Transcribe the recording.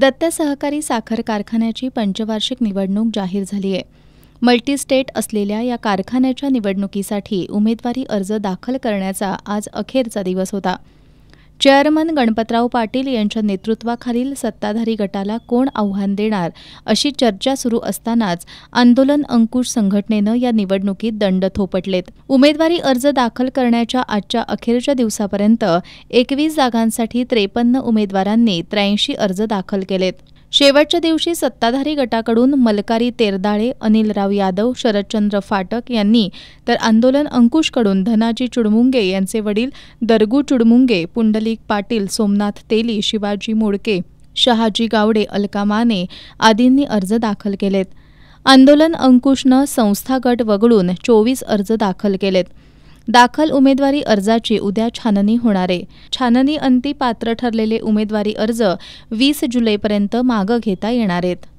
दत्त सहकारी साखर कारखान्याची पंचवार्षिक निवडणूक जाहीर झाली आहे स्टेट असलेल्या या कारखान्याच्या निवडणुकीसाठी उमेदवारी अर्ज दाखल करण्याचा आज अखेरचा दिवस होता चेअरमन गणपतराव पाटील यांच्या नेतृत्वाखालील सत्ताधारी गटाला कोण आव्हान देणार अशी चर्चा सुरू असतानाच आंदोलन अंकुश संघटनेनं या निवडणुकीत दंड थोपटलेत उमेदवारी अर्ज दाखल करण्याच्या आजच्या अखेरच्या दिवसापर्यंत एकवीस जागांसाठी त्रेपन्न उमेदवारांनी त्र्याऐंशी अर्ज दाखल केलेत शेवटच्या दिवशी सत्ताधारी गटाकडून मलकारी तेरदाळे अनिलराव यादव शरदचंद्र फाटक यांनी तर आंदोलन अंकुशकडून धनाजी चुडमुंगे यांचे वडील दर्गू चुडमुंगे पुंडलिक पाटील सोमनाथ तेली शिवाजी मोडके शहाजी गावडे अलका माने आदींनी अर्ज दाखल केलेत आंदोलन अंकुशनं संस्थागट वगळून चोवीस अर्ज दाखल केलेत दाखल उमेदवारी अर्जाची उद्या छाननी होणारे छाननी अंती पात्र ठरलेले उमेदवारी अर्ज वीस जुलैपर्यंत मागं घेता येणार आहेत